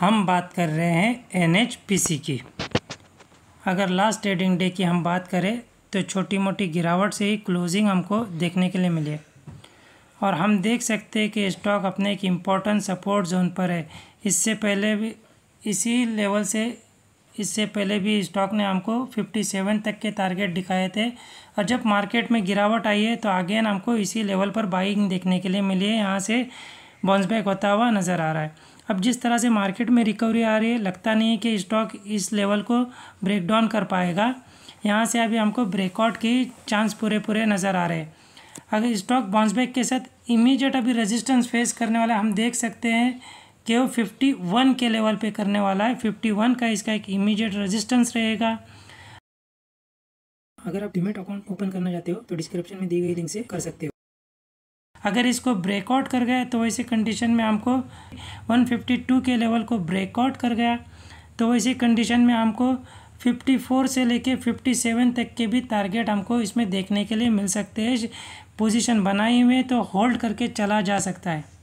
हम बात कर रहे हैं एन की अगर लास्ट ट्रेडिंग डे की हम बात करें तो छोटी मोटी गिरावट से ही क्लोजिंग हमको देखने के लिए मिली और हम देख सकते हैं कि स्टॉक अपने एक इम्पोर्टेंट सपोर्ट जोन पर है इससे पहले भी इसी लेवल से इससे पहले भी स्टॉक ने हमको 57 तक के टारगेट दिखाए थे और जब मार्केट में गिरावट आई है तो अगेन हमको इसी लेवल पर बाइंग देखने के लिए मिली है यहाँ से बाउंस बैक होता हुआ नज़र आ रहा है अब जिस तरह से मार्केट में रिकवरी आ रही है लगता नहीं है कि स्टॉक इस लेवल को ब्रेक डाउन कर पाएगा यहाँ से अभी हमको ब्रेकआउट के चांस पूरे पूरे नज़र आ रहे हैं अगर स्टॉक बाउंस बैक के साथ इमीजिएट अभी रेजिस्टेंस फेस करने वाला हम देख सकते हैं कि वो फिफ्टी वन के लेवल पे करने वाला है फिफ्टी वन का इसका एक इमीजिएट रेजिस्टेंस रहेगा अगर आप डिमेट अकाउंट ओपन करना चाहते हो तो डिस्क्रिप्शन में दी गई लिंक से कर सकते हो अगर इसको ब्रेकआउट कर गया तो वैसे कंडीशन में हमको 152 के लेवल को ब्रेकआउट कर गया तो वैसे कंडीशन में हमको 54 से लेके 57 तक के भी टारगेट हमको इसमें देखने के लिए मिल सकते हैं पोजीशन बनाए हुई तो होल्ड करके चला जा सकता है